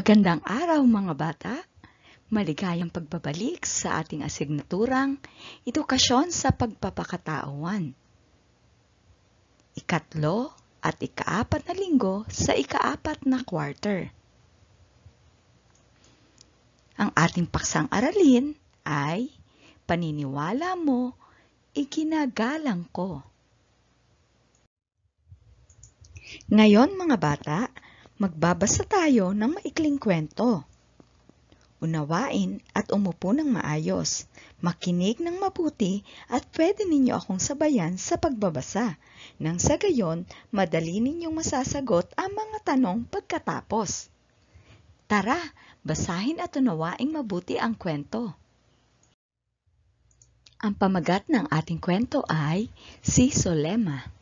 Magandang araw mga bata! Maligayang pagbabalik sa ating asignaturang Edukasyon sa Pagpapakatawan. Ikatlo at ikaapat na linggo sa ikaapat na quarter. Ang ating paksang aralin ay Paniniwala mo, ikinagalang ko. Ngayon mga bata, Magbabasa tayo ng maikling kwento. Unawain at umupo ng maayos, makinig ng mabuti at pwede ninyo akong sabayan sa pagbabasa. Nang sa gayon, madali ninyong masasagot ang mga tanong pagkatapos. Tara, basahin at unawaing mabuti ang kwento. Ang pamagat ng ating kwento ay si Solema.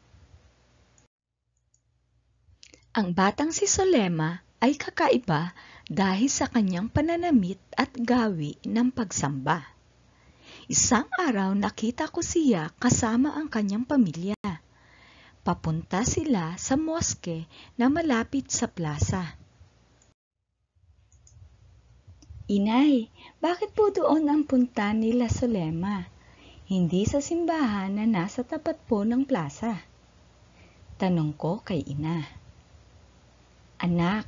Ang batang si Solema ay kakaiba dahil sa kanyang pananamit at gawi ng pagsamba. Isang araw nakita ko siya kasama ang kanyang pamilya. Papunta sila sa moske na malapit sa plaza. Inay, bakit po doon ang punta nila Solema? Hindi sa simbahan na nasa tapat po ng plaza. Tanong ko kay ina. Anak,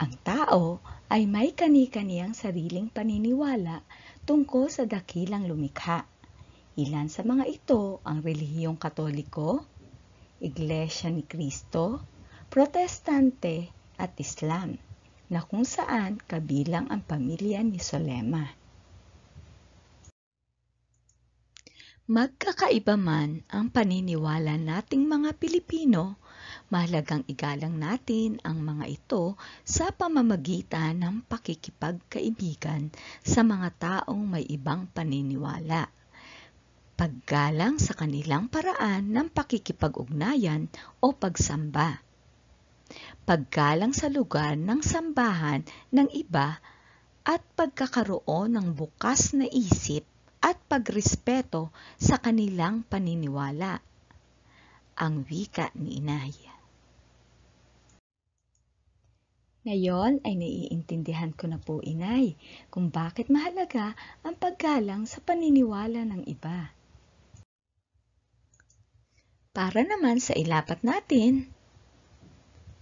ang tao ay may kani-kaniyang sariling paniniwala tungkol sa dakilang lumikha. Ilan sa mga ito ang relihiyong katoliko, Iglesia ni Kristo, Protestante at Islam na kung saan kabilang ang pamilya ni Solema. Magkakaiba man ang paniniwala nating mga Pilipino Mahalagang igalang natin ang mga ito sa pamamagitan ng pakikipagkaibigan sa mga taong may ibang paniniwala. Paggalang sa kanilang paraan ng pakikipag-ugnayan o pagsamba. Paggalang sa lugar ng sambahan ng iba at pagkakaroon ng bukas na isip at pagrespeto sa kanilang paniniwala. Ang wika ni Inaya. Ngayon ay naiintindihan ko na po, Inay, kung bakit mahalaga ang paggalang sa paniniwala ng iba. Para naman sa ilapat natin,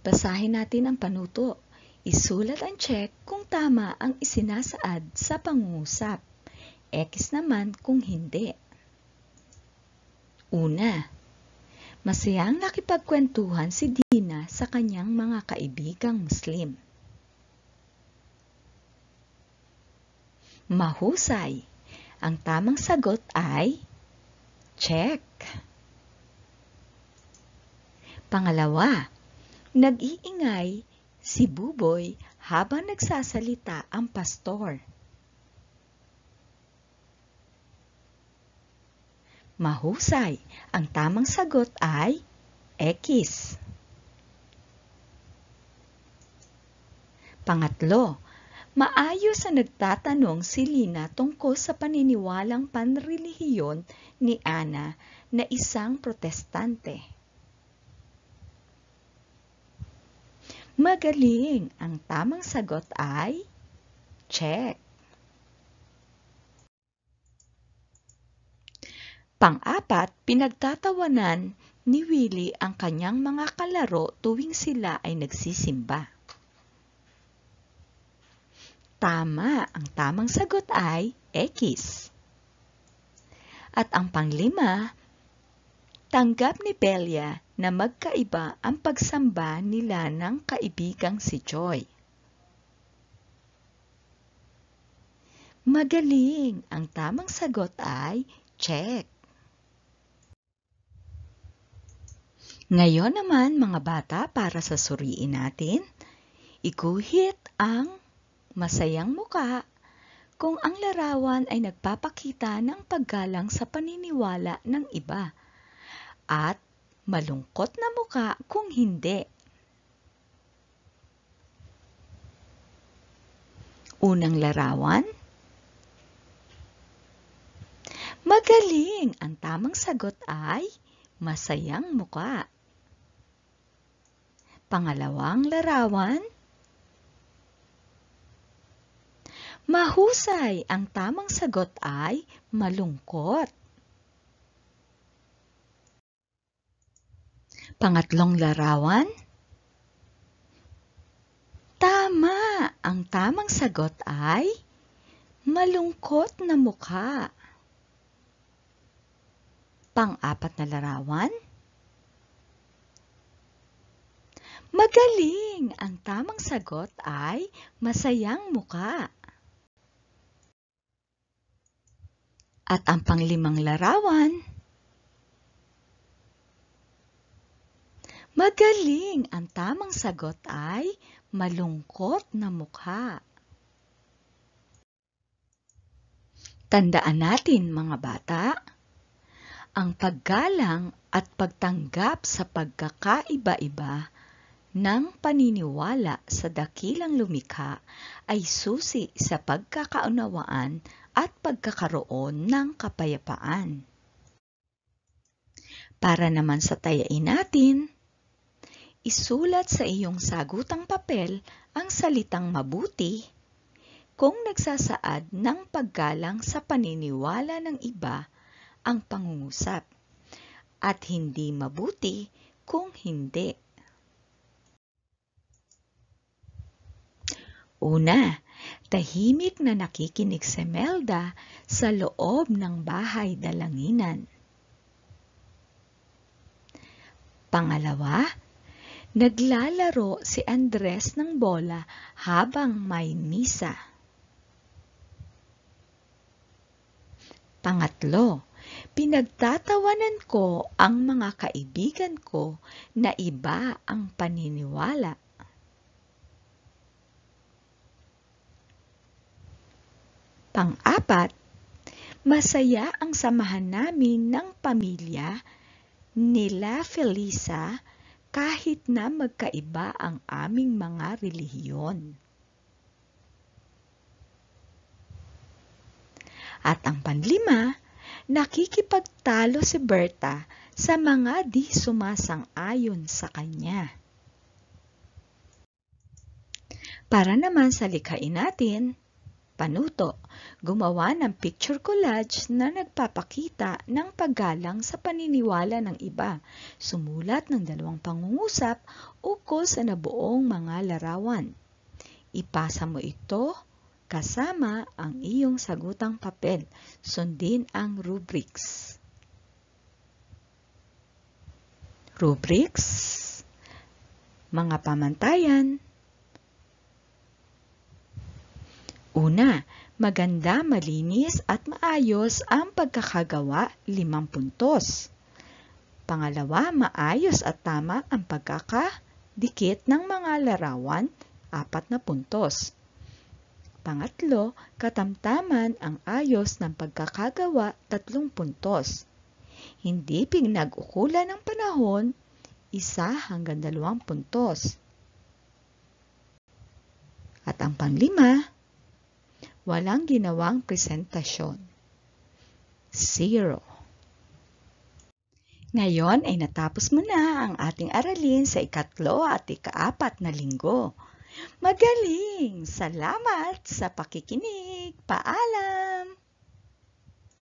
basahin natin ang panuto. Isulat ang check kung tama ang isinasaad sa pangungusap. X naman kung hindi. Una, Masayang nakipagkwentuhan si Dina sa kanyang mga kaibigang Muslim. Mahusay. Ang tamang sagot ay check. Pangalawa, nag-iingay si Buboy habang nagsasalita ang pastor. Mahusay. Ang tamang sagot ay X. Pangatlo, maayos ang nagtatanong si Lina tungkol sa paniniwalang panrelihiyon ni Ana na isang protestante. Magaling! Ang tamang sagot ay check. Pang-apat, pinagtatawanan ni Willie ang kanyang mga kalaro tuwing sila ay nagsisimba. Tama, ang tamang sagot ay X. At ang panglima, tanggap ni Belia na magkaiba ang pagsamba nila ng kaibigang si Joy. Magaling! Ang tamang sagot ay check. Ngayon naman mga bata para sa suriin natin, ikuhit ang masayang muka kung ang larawan ay nagpapakita ng paggalang sa paniniwala ng iba at malungkot na muka kung hindi. Unang larawan, Magaling! Ang tamang sagot ay masayang muka. Pangalawang larawan, Mahusay ang tamang sagot ay malungkot. Pangatlong larawan, Tama! Ang tamang sagot ay malungkot na mukha. Pang-apat na larawan, Magaling! Ang tamang sagot ay masayang muka. At ang panglimang larawan, Magaling! Ang tamang sagot ay malungkot na mukha. Tandaan natin mga bata, ang paggalang at pagtanggap sa pagkakaiba-iba ng paniniwala sa dakilang lumikha ay susi sa pagkakaunawaan at pagkakaroon ng kapayapaan. Para naman sa tayain natin, isulat sa iyong sagutang papel ang salitang mabuti kung nagsasaad ng paggalang sa paniniwala ng iba ang pangungusap at hindi mabuti kung hindi Una, tahimik na nakikinig si Melda sa loob ng bahay dalanginan. Pangalawa, naglalaro si Andres ng bola habang may misa. Pangatlo, pinagtatawanan ko ang mga kaibigan ko na iba ang paniniwala. Pang-apat, masaya ang samahan namin ng pamilya nila Felisa kahit na magkaiba ang aming mga relihiyon. At ang panlima, nakikipagtalo si Berta sa mga di sumasang-ayon sa kanya. Para naman sa likhain natin, panuto, gumawa ng picture collage na nagpapakita ng paggalang sa paniniwala ng iba, sumulat ng dalawang pangungusap ukol sa nabuong mga larawan. Ipasa mo ito kasama ang iyong sagutang papel. Sundin ang rubrics. Rubrics, mga pamantayan, Una, maganda, malinis at maayos ang pagkakagawa, limang puntos. Pangalawa, maayos at tama ang pagkakadikit ng mga larawan, apat na puntos. Pangatlo, katamtaman ang ayos ng pagkakagawa, tatlong puntos. Hindi pinag-ukulan ng panahon, isa hanggang dalawang puntos. At ang panglima, Walang ginawang presentasyon. Zero. Ngayon ay natapos mo na ang ating aralin sa ikatlo at ikaapat na linggo. Magaling! Salamat sa pakikinig! Paalam!